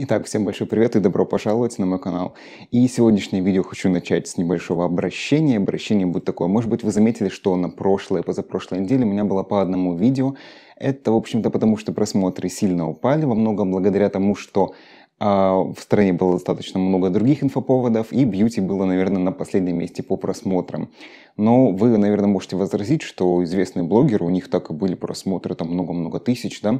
Итак, всем большой привет и добро пожаловать на мой канал. И сегодняшнее видео хочу начать с небольшого обращения. Обращение будет такое. Может быть, вы заметили, что на прошлой и позапрошлой неделе у меня было по одному видео. Это, в общем-то, потому что просмотры сильно упали, во многом благодаря тому, что а, в стране было достаточно много других инфоповодов, и бьюти было, наверное, на последнем месте по просмотрам. Но вы, наверное, можете возразить, что известные блогеры, у них так и были просмотры, там много-много тысяч, да?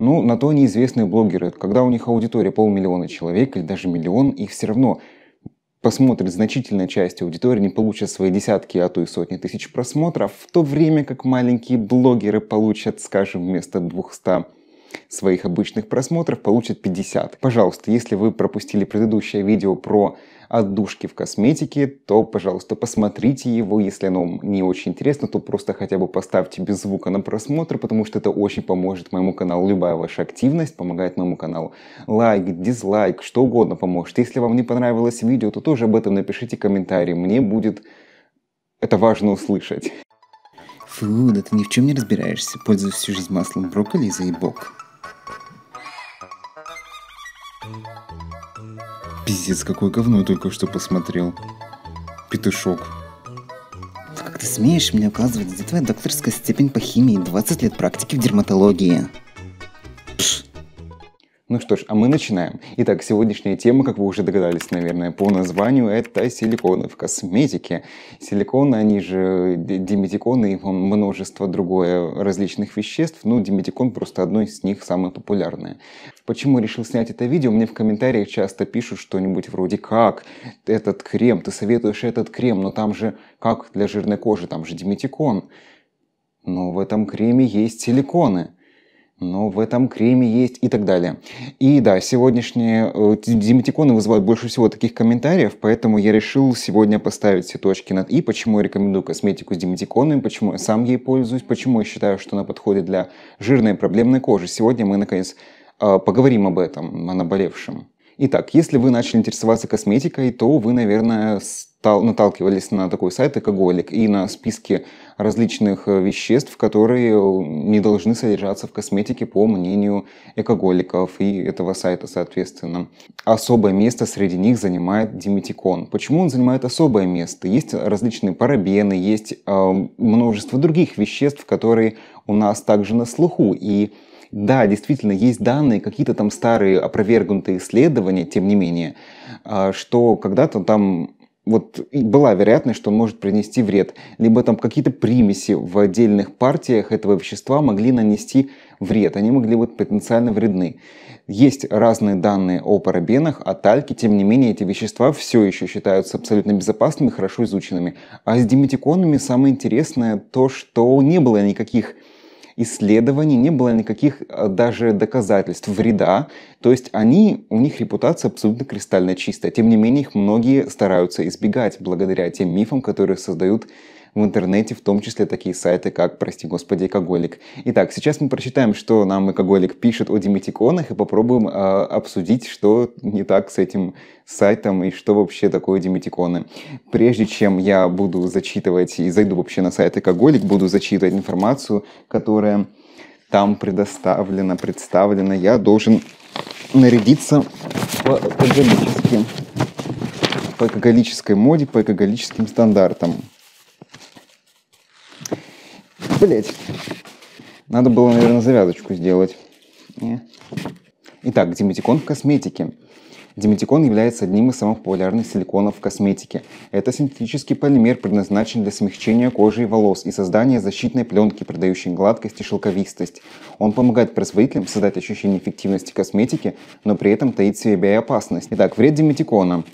Ну, на то неизвестные блогеры. Когда у них аудитория полмиллиона человек или даже миллион, их все равно посмотрит значительная часть аудитории, не получат свои десятки, а то и сотни тысяч просмотров, в то время как маленькие блогеры получат, скажем, вместо 200 своих обычных просмотров получит 50. Пожалуйста, если вы пропустили предыдущее видео про отдушки в косметике, то, пожалуйста, посмотрите его. Если оно не очень интересно, то просто хотя бы поставьте без звука на просмотр, потому что это очень поможет моему каналу. Любая ваша активность помогает моему каналу. Лайк, дизлайк, что угодно поможет. Если вам не понравилось видео, то тоже об этом напишите комментарий. Мне будет это важно услышать. Фу, да ты ни в чем не разбираешься. Пользуюсь всю жизнь маслом брокколи и заебок. Пиздец, какое говно я только что посмотрел. Петушок. Как ты смеешь мне указывать, где твоя докторская степень по химии 20 лет практики в дерматологии? Ну что ж, а мы начинаем. Итак, сегодняшняя тема, как вы уже догадались, наверное, по названию, это силиконы в косметике. Силиконы, они же диметиконы и множество другое различных веществ. Ну, диметикон просто одно из них самое популярное. Почему решил снять это видео? Мне в комментариях часто пишут что-нибудь вроде «Как? Этот крем, ты советуешь этот крем, но там же как для жирной кожи, там же диметикон». Но в этом креме есть силиконы – но ну, в этом креме есть и так далее. И да, сегодняшние диметиконы э, вызывают больше всего таких комментариев, поэтому я решил сегодня поставить все точки над «и», почему я рекомендую косметику с диметиконами, почему я сам ей пользуюсь, почему я считаю, что она подходит для жирной проблемной кожи. Сегодня мы, наконец, э, поговорим об этом, о наболевшем. Итак, если вы начали интересоваться косметикой, то вы, наверное, наталкивались на такой сайт «Экоголик» и на списки различных э, веществ, которые э, не должны содержаться в косметике по мнению экоголиков и этого сайта, соответственно. Особое место среди них занимает диметикон. Почему он занимает особое место? Есть различные парабены, есть э, множество других веществ, которые у нас также на слуху. И да, действительно, есть данные, какие-то там старые опровергнутые исследования, тем не менее, э, что когда-то там вот была вероятность, что он может принести вред. Либо там какие-то примеси в отдельных партиях этого вещества могли нанести вред. Они могли быть потенциально вредны. Есть разные данные о парабенах, о тальке. Тем не менее, эти вещества все еще считаются абсолютно безопасными, хорошо изученными. А с диметиконами самое интересное то, что не было никаких исследований, не было никаких э, даже доказательств вреда. То есть они, у них репутация абсолютно кристально чистая. Тем не менее, их многие стараются избегать благодаря тем мифам, которые создают в интернете, в том числе такие сайты, как, прости господи, Экоголик. Итак, сейчас мы прочитаем, что нам Экоголик пишет о Деметиконах и попробуем э, обсудить, что не так с этим сайтом и что вообще такое Деметиконы. Прежде чем я буду зачитывать и зайду вообще на сайт Экоголик, буду зачитывать информацию, которая там предоставлена, представлена, я должен нарядиться по-экоголически по экоголической моде, по экоголическим стандартам. Блять. Надо было, наверное, завязочку сделать. Не. Итак, Диметикон в косметике. Диметикон является одним из самых популярных силиконов в косметике. Это синтетический полимер, предназначен для смягчения кожи и волос и создания защитной пленки, придающей гладкость и шелковистость. Он помогает производителям создать ощущение эффективности косметики, но при этом таит в себе и опасность. Итак, вред диметикона.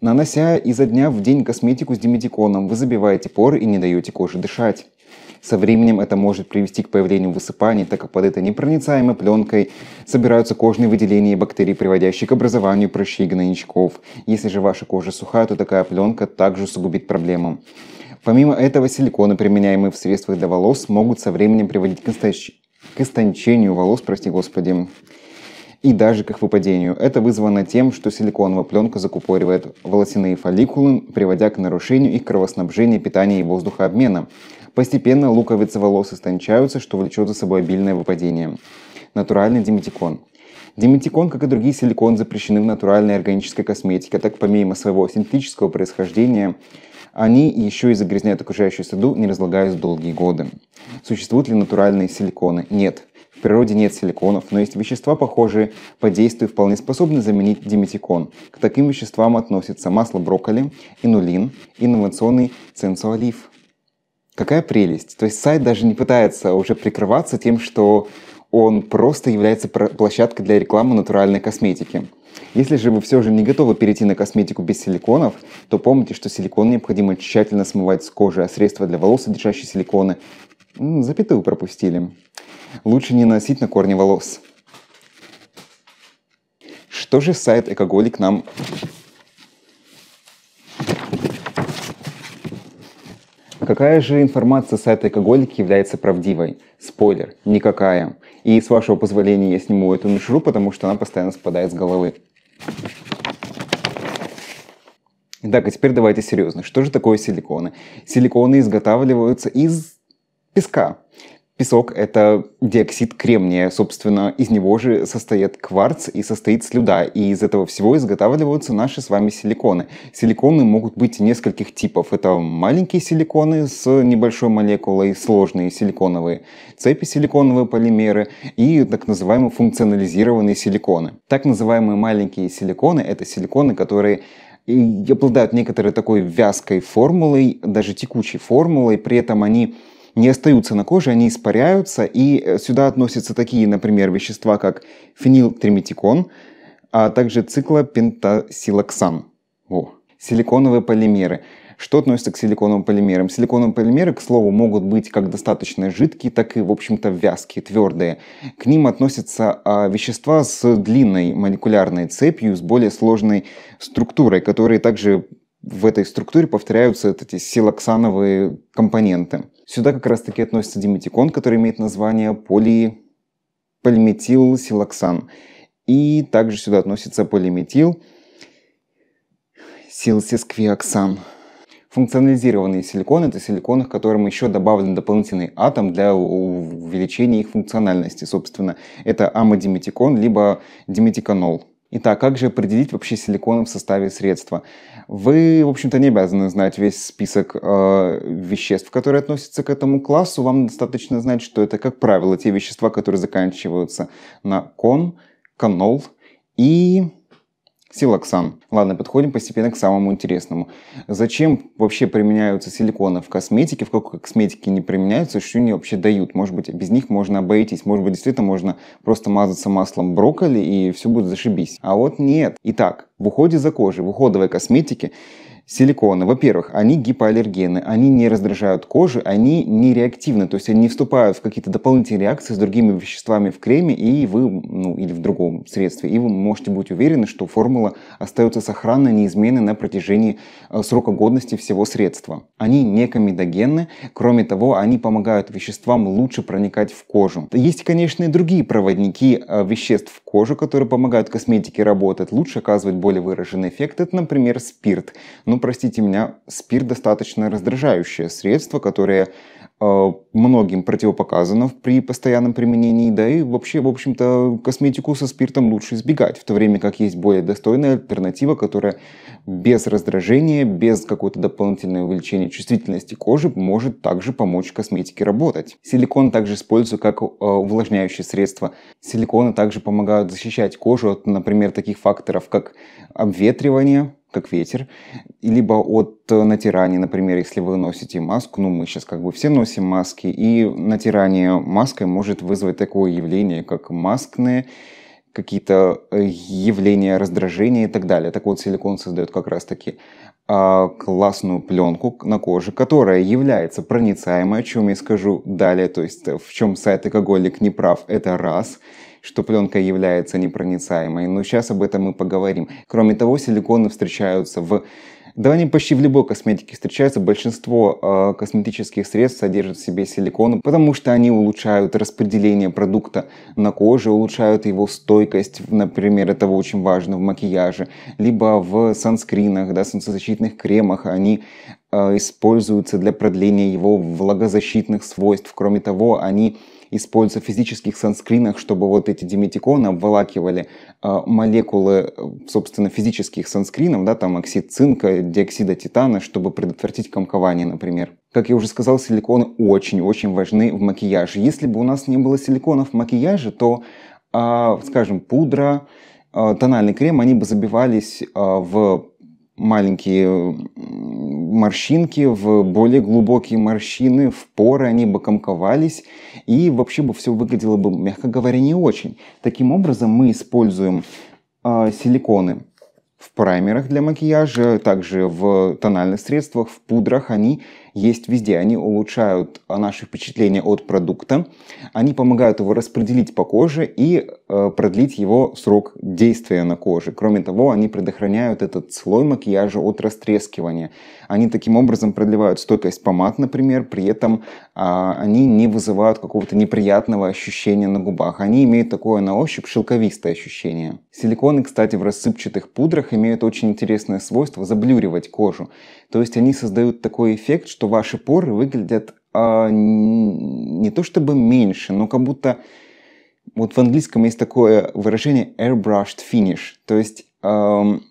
Нанося изо дня в день косметику с диметиконом, вы забиваете поры и не даете коже дышать. Со временем это может привести к появлению высыпаний, так как под этой непроницаемой пленкой собираются кожные выделения и бактерии, приводящие к образованию прыщей и гнойничков. Если же ваша кожа сухая, то такая пленка также усугубит проблему. Помимо этого, силиконы, применяемые в средствах для волос, могут со временем приводить к, источ... к истончению волос, прости господи, и даже к их выпадению. Это вызвано тем, что силиконовая пленка закупоривает волосяные фолликулы, приводя к нарушению их кровоснабжения, питания и воздухообмена. Постепенно луковицы волос истончаются, что влечет за собой обильное выпадение. Натуральный диметикон. Диметикон, как и другие силикон, запрещены в натуральной органической косметике, так помимо своего синтетического происхождения, они еще и загрязняют окружающую среду, не разлагаясь долгие годы. Существуют ли натуральные силиконы? Нет. В природе нет силиконов, но есть вещества, похожие по действию, вполне способны заменить диметикон. К таким веществам относятся масло брокколи, инулин, инновационный ценсуалив – Какая прелесть. То есть сайт даже не пытается уже прикрываться тем, что он просто является площадкой для рекламы натуральной косметики. Если же вы все же не готовы перейти на косметику без силиконов, то помните, что силикон необходимо тщательно смывать с кожи, а средства для волос, содержащие силиконы, запятую пропустили. Лучше не носить на корни волос. Что же сайт Экоголик нам Какая же информация с сайта «Алкоголики» является правдивой? Спойлер, никакая. И с вашего позволения я сниму эту мишуру, потому что она постоянно спадает с головы. Итак, а теперь давайте серьезно. Что же такое силиконы? Силиконы изготавливаются из песка. Песок — это диоксид кремния. Собственно, из него же состоит кварц и состоит слюда. И из этого всего изготавливаются наши с вами силиконы. Силиконы могут быть нескольких типов. Это маленькие силиконы с небольшой молекулой, сложные силиконовые цепи, силиконовые полимеры и так называемые функционализированные силиконы. Так называемые маленькие силиконы — это силиконы, которые обладают некоторой такой вязкой формулой, даже текучей формулой, при этом они не остаются на коже, они испаряются, и э, сюда относятся такие, например, вещества, как фенилтриметикон, а также циклопентасилоксан. О, силиконовые полимеры. Что относится к силиконовым полимерам? Силиконовые полимеры, к слову, могут быть как достаточно жидкие, так и, в общем-то, вязкие, твердые. К ним относятся а, вещества с длинной молекулярной цепью, с более сложной структурой, которые также в этой структуре повторяются эти силоксановые компоненты. Сюда как раз таки относится диметикон, который имеет название поли... полиметилсилоксан. И также сюда относится полиметил силсисквиоксан. Функционализированные силикон – это силиконы, к которым еще добавлен дополнительный атом для увеличения их функциональности. Собственно, это амодиметикон либо диметиканол. Итак, как же определить вообще силикон в составе средства? Вы, в общем-то, не обязаны знать весь список э, веществ, которые относятся к этому классу. Вам достаточно знать, что это, как правило, те вещества, которые заканчиваются на кон, канол и Силоксан. Ладно, подходим постепенно к самому интересному. Зачем вообще применяются силиконы в косметике? В какой косметике не применяются, что они вообще дают? Может быть, без них можно обойтись. Может быть, действительно можно просто мазаться маслом брокколи и все будет зашибись. А вот нет. Итак, в уходе за кожей, в уходовой косметике силиконы, во-первых, они гипоаллергены, они не раздражают кожу, они не реактивны, то есть они не вступают в какие-то дополнительные реакции с другими веществами в креме, и вы, ну, или в другом средстве, и вы можете быть уверены, что формула остается сохранной, неизменной на протяжении э, срока годности всего средства. Они не комедогенны, кроме того, они помогают веществам лучше проникать в кожу. Есть, конечно, и другие проводники э, веществ в кожу, которые помогают косметике работать лучше, оказывать более выраженный эффект. Это, например, спирт. Но ну, ну простите меня, спирт достаточно раздражающее средство, которое э, многим противопоказано при постоянном применении, да и вообще, в общем-то, косметику со спиртом лучше избегать, в то время как есть более достойная альтернатива, которая без раздражения, без какого-то дополнительного увеличения чувствительности кожи может также помочь косметике работать. Силикон также используют как э, увлажняющее средство. Силиконы также помогают защищать кожу от, например, таких факторов, как обветривание, как ветер, либо от э, натирания, например, если вы носите маску, ну мы сейчас как бы все носим маски, и натирание маской может вызвать такое явление, как маскные какие-то э, явления раздражения и так далее. Так вот, силикон создает как раз-таки а, классную пленку на коже, которая является проницаемой, о чем я скажу далее, то есть э, в чем сайт алкоголик не прав, это раз – что пленка является непроницаемой, но сейчас об этом мы поговорим. Кроме того, силиконы встречаются в да, они почти в любой косметике встречаются. Большинство э, косметических средств содержат в себе силикон, потому что они улучшают распределение продукта на коже, улучшают его стойкость. Например, это очень важно в макияже, либо в санскринах, да, солнцезащитных кремах. Они э, используются для продления его влагозащитных свойств. Кроме того, они используя физических санскринах, чтобы вот эти диметиконы обволакивали а, молекулы, э, собственно, физических санскринов, да, там оксид цинка, диоксида титана, чтобы предотвратить комкование, например. Как я уже сказал, силиконы очень-очень важны в макияже. Если бы у нас не было силиконов в макияже, то, а, скажем, пудра, а, тональный крем, они бы забивались в маленькие морщинки в более глубокие морщины, в поры они бы комковались, и вообще бы все выглядело бы, мягко говоря, не очень. Таким образом, мы используем э, силиконы в праймерах для макияжа, также в тональных средствах, в пудрах. Они есть везде. Они улучшают а, наши впечатления от продукта, они помогают его распределить по коже и э, продлить его срок действия на коже. Кроме того, они предохраняют этот слой макияжа от растрескивания. Они таким образом продлевают стойкость помад, например, при этом а, они не вызывают какого-то неприятного ощущения на губах. Они имеют такое на ощупь шелковистое ощущение. Силиконы, кстати, в рассыпчатых пудрах имеют очень интересное свойство заблюривать кожу. То есть они создают такой эффект, что что ваши поры выглядят а, не то чтобы меньше, но как будто вот в английском есть такое выражение airbrushed finish, то есть эм,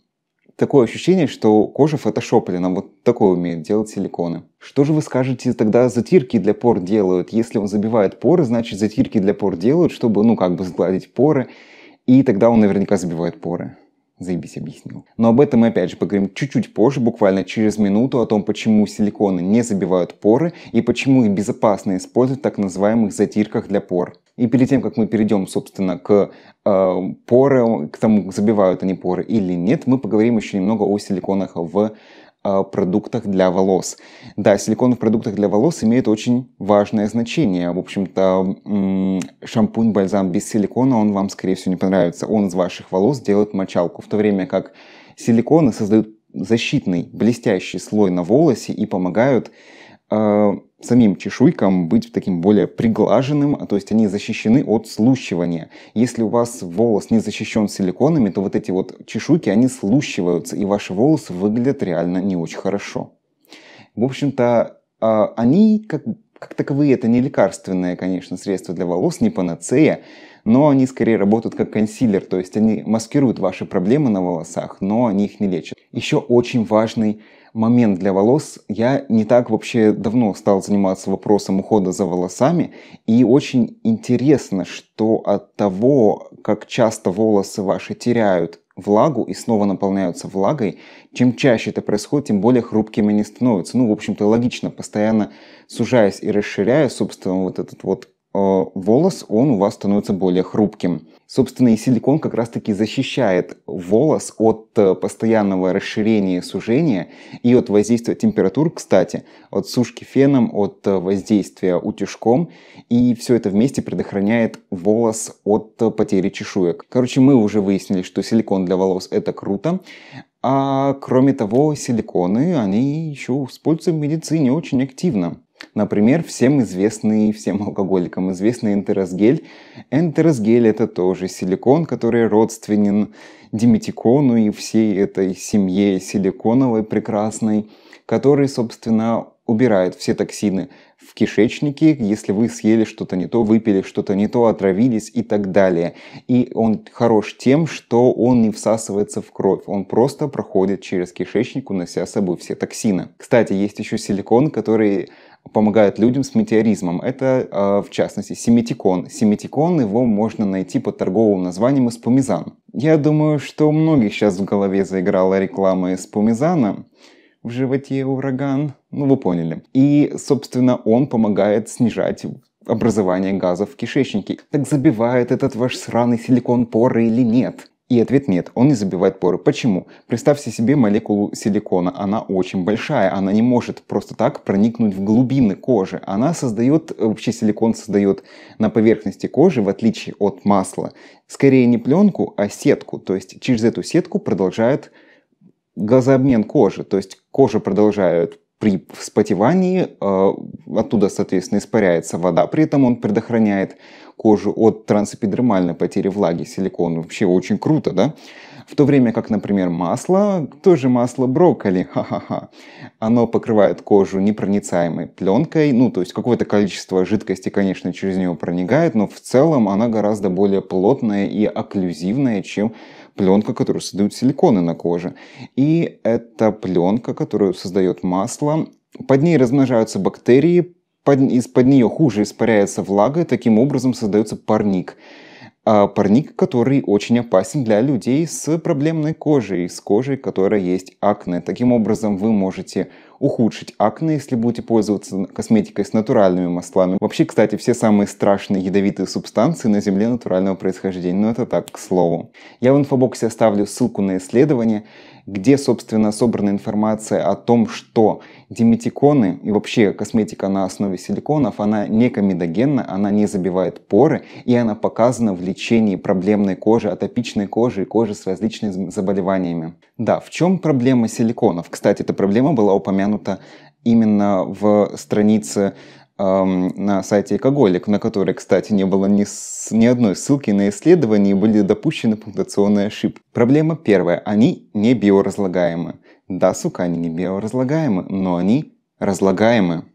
такое ощущение, что кожа фотошоплена, вот такое умеет делать силиконы. Что же вы скажете тогда затирки для пор делают? Если он забивает поры, значит затирки для пор делают, чтобы, ну, как бы сгладить поры, и тогда он наверняка забивает поры. Заебись объяснил. Но об этом мы опять же поговорим чуть-чуть позже, буквально через минуту, о том, почему силиконы не забивают поры и почему их безопасно использовать в так называемых затирках для пор. И перед тем, как мы перейдем, собственно, к э, порам, к тому, забивают они поры или нет, мы поговорим еще немного о силиконах в Э, продуктах для волос. Да, силикон в продуктах для волос имеет очень важное значение. В общем-то, шампунь, бальзам без силикона, он вам, скорее всего, не понравится. Он из ваших волос делает мочалку, в то время как силиконы создают защитный, блестящий слой на волосе и помогают а, самим чешуйкам быть таким более приглаженным, а, то есть они защищены от слущивания. Если у вас волос не защищен силиконами, то вот эти вот чешуйки, они слущиваются, и ваши волосы выглядят реально не очень хорошо. В общем-то, а, они как, как таковые, это не лекарственное, конечно, средство для волос, не панацея, но они скорее работают как консилер, то есть они маскируют ваши проблемы на волосах, но они их не лечат. Еще очень важный момент для волос. Я не так вообще давно стал заниматься вопросом ухода за волосами, и очень интересно, что от того, как часто волосы ваши теряют влагу и снова наполняются влагой, чем чаще это происходит, тем более хрупкими они становятся. Ну, в общем-то, логично, постоянно сужаясь и расширяя, собственно, вот этот вот Э, волос, он у вас становится более хрупким. Собственно, и силикон как раз-таки защищает волос от э, постоянного расширения и сужения и от воздействия температур, кстати, от сушки феном, от э, воздействия утюжком. И все это вместе предохраняет волос от потери чешуек. Короче, мы уже выяснили, что силикон для волос это круто. А кроме того, силиконы, они еще используются в медицине очень активно. Например, всем известный, всем алкоголикам известный энтеросгель. Энтеросгель это тоже силикон, который родственен диметикону и всей этой семье силиконовой прекрасной, который, собственно, убирает все токсины в кишечнике, если вы съели что-то не то, выпили что-то не то, отравились и так далее. И он хорош тем, что он не всасывается в кровь, он просто проходит через кишечник, унося с собой все токсины. Кстати, есть еще силикон, который помогает людям с метеоризмом. Это, а, в частности, семитикон. Семитикон его можно найти под торговым названием испумизан. Я думаю, что у многих сейчас в голове заиграла реклама испумизана В животе ураган. Ну, вы поняли. И, собственно, он помогает снижать образование газов в кишечнике. Так забивает этот ваш сраный силикон поры или нет? И ответ нет, он не забивает поры. Почему? Представьте себе молекулу силикона. Она очень большая, она не может просто так проникнуть в глубины кожи. Она создает, э, вообще силикон создает на поверхности кожи, в отличие от масла, скорее не пленку, а сетку. То есть через эту сетку продолжает газообмен кожи. То есть кожа продолжает при вспотевании э, оттуда, соответственно, испаряется вода. При этом он предохраняет кожу от трансэпидермальной потери влаги. Силикон вообще очень круто, да? В то время как, например, масло, тоже масло брокколи, ха-ха-ха, оно покрывает кожу непроницаемой пленкой, ну, то есть какое-то количество жидкости, конечно, через нее проникает, но в целом она гораздо более плотная и окклюзивная, чем пленка, которую создают силиконы на коже. И это пленка, которую создает масло. Под ней размножаются бактерии, под, из-под нее хуже испаряется влага, и таким образом создается парник. А парник, который очень опасен для людей с проблемной кожей, с кожей, которая есть акне. Таким образом, вы можете ухудшить акне, если будете пользоваться косметикой с натуральными маслами. Вообще, кстати, все самые страшные ядовитые субстанции на Земле натурального происхождения, но это так, к слову. Я в инфобоксе оставлю ссылку на исследование где, собственно, собрана информация о том, что диметиконы и вообще косметика на основе силиконов, она не комедогенна, она не забивает поры, и она показана в лечении проблемной кожи, атопичной кожи и кожи с различными заболеваниями. Да, в чем проблема силиконов? Кстати, эта проблема была упомянута именно в странице на сайте Экоголик, на которой, кстати, не было ни, с, ни одной ссылки на исследование были допущены пунктуационные ошибки. Проблема первая. Они не биоразлагаемы. Да, сука, они не биоразлагаемы, но они разлагаемы.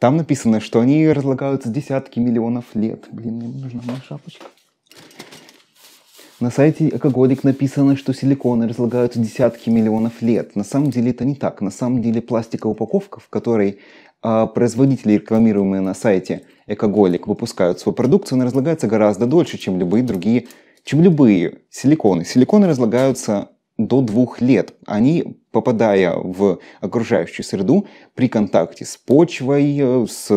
Там написано, что они разлагаются десятки миллионов лет. Блин, мне нужна моя шапочка. На сайте Экоголик написано, что силиконы разлагаются десятки миллионов лет. На самом деле это не так. На самом деле пластиковая упаковка, в которой а производители, рекламируемые на сайте Экоголик, выпускают свою продукцию, она разлагается гораздо дольше, чем любые другие, чем любые силиконы. Силиконы разлагаются до двух лет. Они, попадая в окружающую среду, при контакте с почвой, с,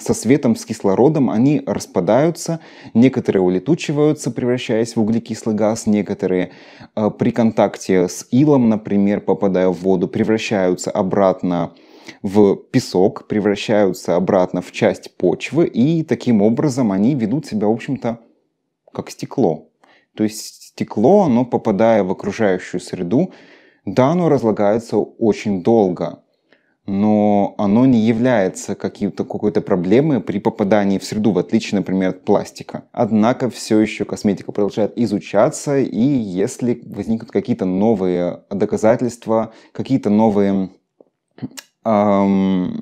со светом, с кислородом, они распадаются, некоторые улетучиваются, превращаясь в углекислый газ, некоторые а, при контакте с илом, например, попадая в воду, превращаются обратно в в песок, превращаются обратно в часть почвы, и таким образом они ведут себя, в общем-то, как стекло. То есть стекло, оно, попадая в окружающую среду, да, оно разлагается очень долго, но оно не является какой-то какой проблемой при попадании в среду, в отличие, например, от пластика. Однако все еще косметика продолжает изучаться, и если возникнут какие-то новые доказательства, какие-то новые эм,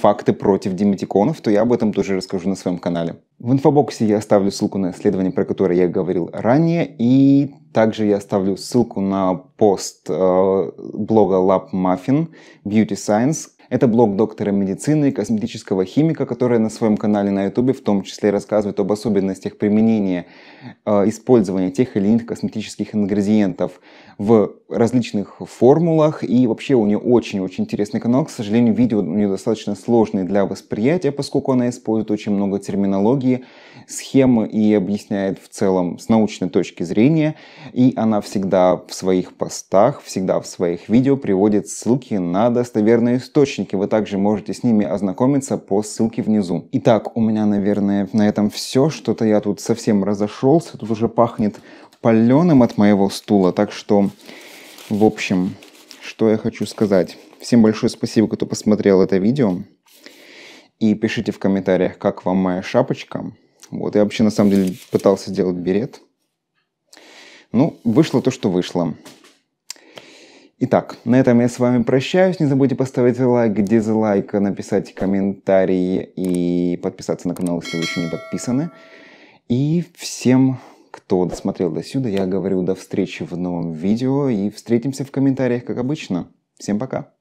факты против демитиконов, то я об этом тоже расскажу на своем канале. В инфобоксе я оставлю ссылку на исследование, про которое я говорил ранее, и также я оставлю ссылку на пост э, блога Lab Muffin Beauty Science, это блог доктора медицины и косметического химика, который на своем канале на YouTube в том числе рассказывает об особенностях применения э, использования тех или иных косметических ингредиентов в различных формулах. И вообще у нее очень-очень интересный канал. К сожалению, видео у нее достаточно сложные для восприятия, поскольку она использует очень много терминологии, схемы и объясняет в целом с научной точки зрения. И она всегда в своих постах, всегда в своих видео приводит ссылки на достоверные источники источники, вы также можете с ними ознакомиться по ссылке внизу. Итак, у меня, наверное, на этом все. Что-то я тут совсем разошелся. Тут уже пахнет паленым от моего стула. Так что, в общем, что я хочу сказать. Всем большое спасибо, кто посмотрел это видео. И пишите в комментариях, как вам моя шапочка. Вот, я вообще на самом деле пытался сделать берет. Ну, вышло то, что вышло. Итак, на этом я с вами прощаюсь. Не забудьте поставить лайк, дизлайк, написать комментарии и подписаться на канал, если вы еще не подписаны. И всем, кто досмотрел до сюда, я говорю до встречи в новом видео и встретимся в комментариях, как обычно. Всем пока!